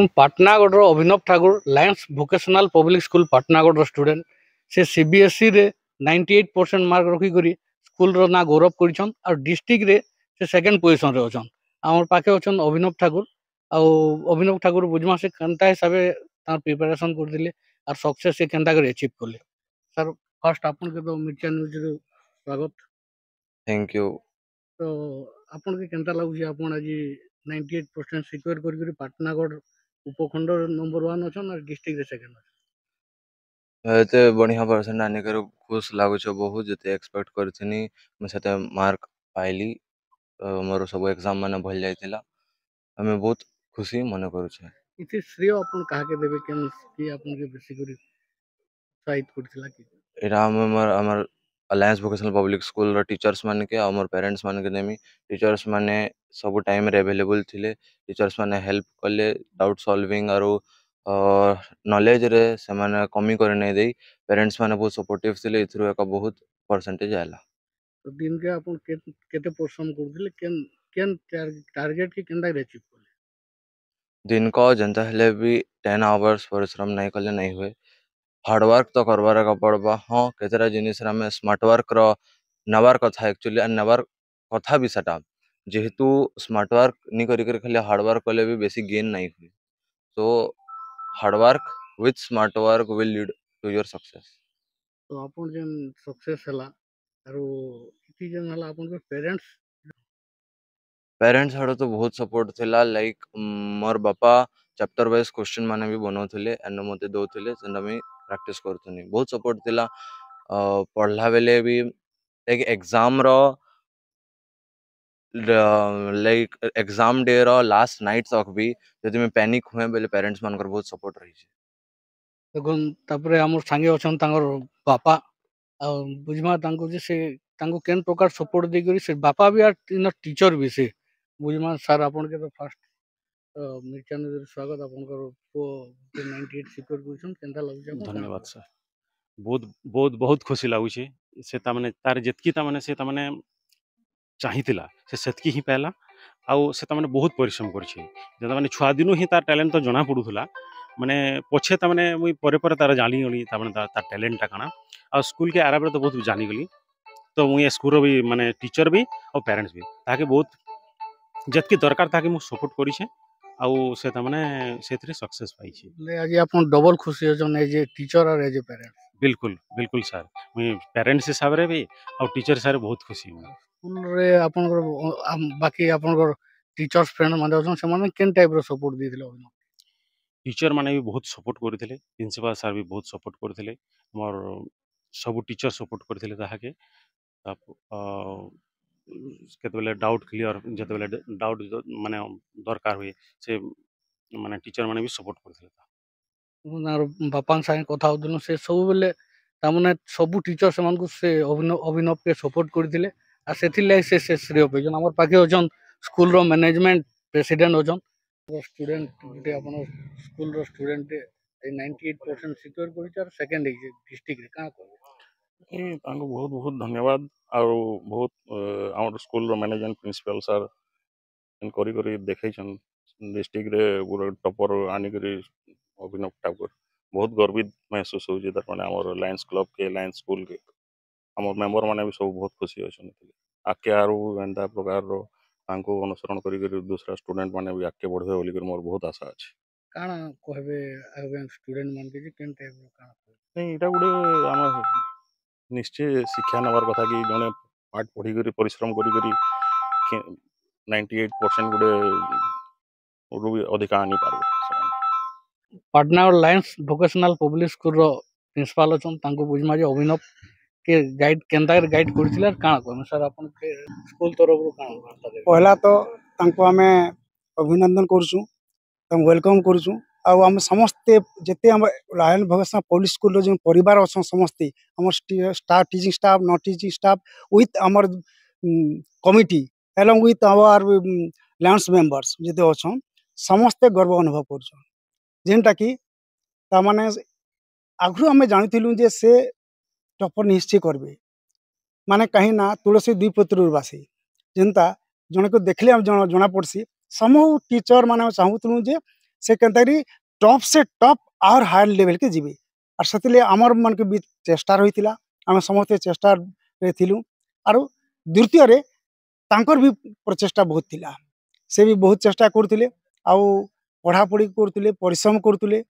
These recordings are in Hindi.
ଏବଂ ପାଟନାଗଡ଼ର Abhinav Thakur Lions Vocational Public School ପାଟନାଗଡ଼ର ଷ୍ଟୁଡେଣ୍ଟ ସେ ସିବିଏସ୍ଇରେ ନାଇଣ୍ଟି ଏଇଟ୍ ପରସେଣ୍ଟ ମାର୍କ ରଖିକରି ସ୍କୁଲ୍ର ନାଁ ଗୌରବ କରିଛନ୍ ଆଉ ଡିଷ୍ଟ୍ରିକ୍ଟରେ ସେ ସେକେଣ୍ଡ ପୋଜିସନ୍ରେ ଅଛନ୍ ଆମର ପାଖେ ଅଛନ୍ ଅଭିନବ ଠାକୁର ଆଉ ଅଭିନବ ଠାକୁର ବୁଝମା ସେ କେନ୍ତା ହିସାବେ ତାଙ୍କର ପ୍ରିପାରେସନ୍ କରିଥିଲେ ଆର୍ ସକ୍ସେସ୍ ସେ କେନ୍ତା କରି ଆଚିଭ୍ କଲେ ସାର୍ ଫାର୍ଷ୍ଟ ଆପଣଙ୍କୁ ତ ମିର୍ଚା ନ୍ୟୁଜ୍ରୁ ସ୍ୱାଗତ ଥ୍ୟାଙ୍କ ୟୁ ତ ଆପଣଙ୍କୁ କେନ୍ତା ଲାଗୁଛି ଆପଣ ଆଜି ନାଇଣ୍ଟି ଏଇଟ୍ ପରସେଣ୍ଟ ସିକ୍ୟୁର କରିକରି ପାଟନାଗଡ଼ উপখণ্ডর নম্বর ওয়ান অছন আর ডিস্ট্রিক্টরে সেকেন্ড অছন ଏତେ ବଢ଼ିଆ ପରସେଣ୍ଟ ଆଣିକରି ଖୁସ୍ ଲାଗୁଛ ବହୁତ ଯେତେ ଏକ୍ସପେକ୍ଟ କରିଥିଲି ମୁଁ ସେତେ ମାର୍କ ପାଇଲି ମୋର ସବୁ ଏକ୍ଜାମ୍ ମାନେ ଭଲ ଯାଇଥିଲା ଆମେ ବହୁତ ଖୁସି ମନେ କରୁଛେ ଏତେ ଶ୍ରେୟ ଆପଣ କାହାକେ ଦେବେ କେମିତି ଆପଣଙ୍କୁ ବେଶୀ କରି ଉତ୍ସାହିତ କରିଥିଲା କି ଏଇଟା ଆମେ ଆମର Lions Vocational Public School teachers मान के आ मोर पेरेन्ट्स मान के नेमी टीचर्स मैंने सब टाइम एभेलेबुल थे टीचर्स मैंने हेल्प कले डाउट सल्विंग आर नलेज रे से कमी कर नहीं दे पेरेन्ट्स मैंने बहुत सपोर्टिव थे इथर एक बहुत परसेंटेज आला दिन के आपन केते परसम करथिले केन केन टारगेट के केनदा अचीव कर दिन को जनता हेले भी 10 आवर्स परिश्रम नहीं कले नहीं हुए हार्ड वर्क तो करवार पड़वा हाँ कतेटा जिनस स्मार्टवर्क रेबार कथा एक्चुअली एंड नेबार कथा भी सेटा जेहेतु स्मार्टवर्क नि कर खाली हार्डवर्क कले भी बेसी गेन नहीं हुए तो hard work with smart work will lead to your success तो आप जन सक्सेस है पेरेन्ट्स पेरेन्ट्स आड़ तो बहुत सपोर्ट थी लाइक मोर बापा चैप्टर वाइज क्वेश्चन मान भी बनाऊ थे एंड मत दौले मुझे ପ୍ରାକ୍ଟିସ୍ କରୁଥିଲି ବହୁତ ସପୋର୍ଟ ଥିଲା ପଢ଼ିଲା ବେଳେ ବି ଲାଇକ୍ ଏକ୍ଜାମ୍ର ଲାଇକ୍ ଏକ୍ଜାମ୍ ଡେର ଲାଷ୍ଟ ନାଇଟ୍ ତକ୍ ବି ଯଦି ମୁଇଁ ପ୍ୟାନିକ୍ ହୁଏ ବୋଲେ ପ୍ୟାରେଣ୍ଟସ୍ ମାନଙ୍କର ବହୁତ ସପୋର୍ଟ ରହିଛି ଦେଖୁନ୍ ତାପରେ ଆମର ସାଙ୍ଗେ ଅଛନ୍ ତାଙ୍କର ବାପା ଆଉ ବୁଝିମା ତାଙ୍କୁ ଯେ ସେ ତାଙ୍କୁ କେନ୍ ପ୍ରକାର ସପୋର୍ଟ ଦେଇକରି ସେ ବାପା ବି ଆର୍ ଇନର୍ ଟିଚର୍ ବି ସେ ବୁଝିମା ସାର୍ ଆପଣକେ ତ ଫାର୍ଷ୍ଟ मेरे चैनल स्वागत आपनकर नाइंटी एट सिक्योर कर केनता लगुच धन्यवाद सर बहुत बहुत बहुत खुशी लगुचे से तार जितकी ताने से ताने চাহিলা সে সেতকি হি পাইলা আউ সে তার মানে বহুত পরিশ্রম করছে যেটা মানে ছুয়া দিনু হি তার ট্যালেন্ট তো জনা পড়ুলা মানে পছে তার মানে মুই পরে পরে তার জানিগলি তার মানে তার ট্যালেন্টটা কানা আর স্কুলকে আরাবেলে তো বহুত জানিগলি তো মুই স্কুলর বি মানে টিচর বি আর প্যারেন্টস বি তাকে বহুত যেতকি দরকার তাকে মু সপোর্ট করিছে आउ से तमने सेथरे सक्सेस पाई छी ले आज आपन डबल खुशी हो जन एज ए टीचर और एज ए पेरेंट बिल्कुल बिल्कुल सर मैं पेरेंट्स हिसाब रे भी और टीचर सर बहुत खुशी हूं स्कूल रे आपन बाकी आपन टीचर्स फ्रेंड माने अछन से माने केन टाइप रो सपोर्ट दिथिले टीचर माने भी बहुत सपोर्ट करथिले प्रिंसिपल सर भी बहुत যেতেবেলে डाउट क्लियर জেতেবেলে डाउट মানে দরকার হয়ে সে মানে টিচার মানে সাপোর্ট কর দিলা আমার বাপান সাই কথা হল সে সববেলে tamen সব টিচার সে অভিনব কে সাপোর্ট করি দিলে আর সেটি লাই সে শ্রী প্রয়োজন আমার পাকে হজন স্কুল রো ম্যানেজমেন্ট প্রেসিডেন্ট হজন স্টুডেন্ট যে আপন স্কুল রো স্টুডেন্ট 98% সিটোর করিছে আর সেকেন্ড ডিস্ট্রিক্ট কা ତାଙ୍କୁ ବହୁତ ବହୁତ ଧନ୍ୟବାଦ ଆଉ ବହୁତ ଆମର ସ୍କୁଲର ମ୍ୟାନେଜମେଣ୍ଟ ପ୍ରିନ୍ସିପାଲ ସାର୍ କରି କରି ଦେଖେଇଛନ୍ ଡିଷ୍ଟ୍ରିକ୍ଟରେ ଗୋଟେ ଟପର ଆଣିକରି ଅଭିନବ ଠାକୁର ବହୁତ ଗର୍ବିତ ମେହସୁସ ହେଉଛି ତାର ମାନେ ଆମର ଲାୟନ୍ସ କ୍ଲବ୍ କେ ଲାୟନ୍ସ ସ୍କୁଲ କେ ଆମର ମେମ୍ବର ମାନେ ବି ସବୁ ବହୁତ ଖୁସି ଅଛନ୍ତି ଆଗକେ ଆରୁ ଏନ୍ତା ପ୍ରକାରର ତାଙ୍କୁ ଅନୁସରଣ କରିକରି ଦୁସରା ଷ୍ଟୁଡେଣ୍ଟ ମାନେ ବି ଆଗକେ ବଢ଼ିବେ ବୋଲିକରି ମୋର ବହୁତ ଆଶା ଅଛି କାଣା କହିବେ ଷ୍ଟୁଡେଣ୍ଟ ମାନକେ ଯେ କେନ୍ ଟାଇପ୍ର କାଣା ନାଇଁ ଏଇଟା ଗୋଟେ ଆମ নিশ্চয় শিক্ষা নেওয়ার কথা কি জনে পাঠ পড়ি করে পরিশ্রম করি করি নাইনটি এইট পরসেন্ট গোটে রু অধিকা আনিপারবে পাটনা লাইন্স ভোকেশনাল পব্লিক স্কুলর প্রিন্সিপাল অছন তাঙ্কু বুঝমা যে অভিনব কে গাইড কেনতা গাইড করেছিল আর কাণ কম স্যার আপন স্কুল তরফরু কাণ পহলা তো তাঙ্কু আমি অভিনন্দন করছু তাঙ্কু ওয়েলকম করছু ଆଉ ଆମେ ସମସ୍ତେ ଯେତେ ଆମ ଲାୟନ ଭଗତ ସିଂ ପବ୍ଲିକ୍ ସ୍କୁଲ୍ର ଯେଉଁ ପରିବାର ଅଛନ୍ ସମସ୍ତେ ଆମର staff teaching staff non teaching staff with ଆମର କମିଟି ଏବଂ ୱିଥ୍ ଆୱାର ଲ୍ୟାଣ୍ଡସ୍ ମେମ୍ବର୍ସ ଯେତେ ଅଛନ୍ ସମସ୍ତେ ଗର୍ବ ଅନୁଭବ କରୁଛନ୍ ଯେନ୍ଟାକି ତାମାନେ ଆଗରୁ ଆମେ ଜାଣିଥିଲୁ ଯେ ସେ ଟପର ନିଶ୍ଚୟ କରିବେ ମାନେ କାହିଁକି ନା ତୁଳସୀ ଦୁଇ ପତ୍ରରୁ ବାସୀ ଯେନ୍ତା ଜଣକୁ ଦେଖିଲେ ଆମେ ଜଣା ପଡ଼୍ସି ସମୁ ଟିଚର୍ ମାନେ ଚାହୁଁଥିଲୁ ଯେ ସେକେନ୍ତାରି ଟପ୍ ସେ ଟପ୍ ଆହୁରି ହାୟର୍ ଲେଭେଲ୍କେ ଯିବେ ଆର୍ ସେଥିର୍ଲାଗି ଆମର୍ମାନ୍କେ ବି ଚେଷ୍ଟାର୍ ହୋଇଥିଲା ଆମେ ସମସ୍ତେ ଚେଷ୍ଟାରେ ଥିଲୁ ଆରୁ ଦ୍ୱିତୀୟରେ ତାଙ୍କର ବି ପ୍ରଚେଷ୍ଟା ବହୁତ ଥିଲା ସେ ବି ବହୁତ ଚେଷ୍ଟା କରୁଥିଲେ ଆଉ ପଢ଼ାପଢ଼ି କରୁଥିଲେ ପରିଶ୍ରମ କରୁଥିଲେ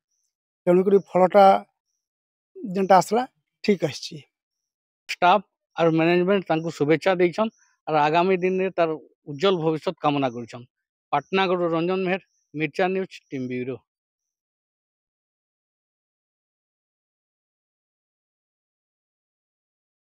ତେଣୁକରି ଫଳଟା ଯେନ୍ଟା ଆସିଲା ଠିକ୍ ଆସିଛି ଷ୍ଟାଫ୍ আর ম্যানেজমেন্ট তাঁকু শুভেচ্ছা দিয়েছেন আর আগামী দিনে তার উজ্জ্বল ভবিষ্যৎ কামনা করছেন পাটনাগড় রঞ্জন মেহের Mirchanich Timbiro.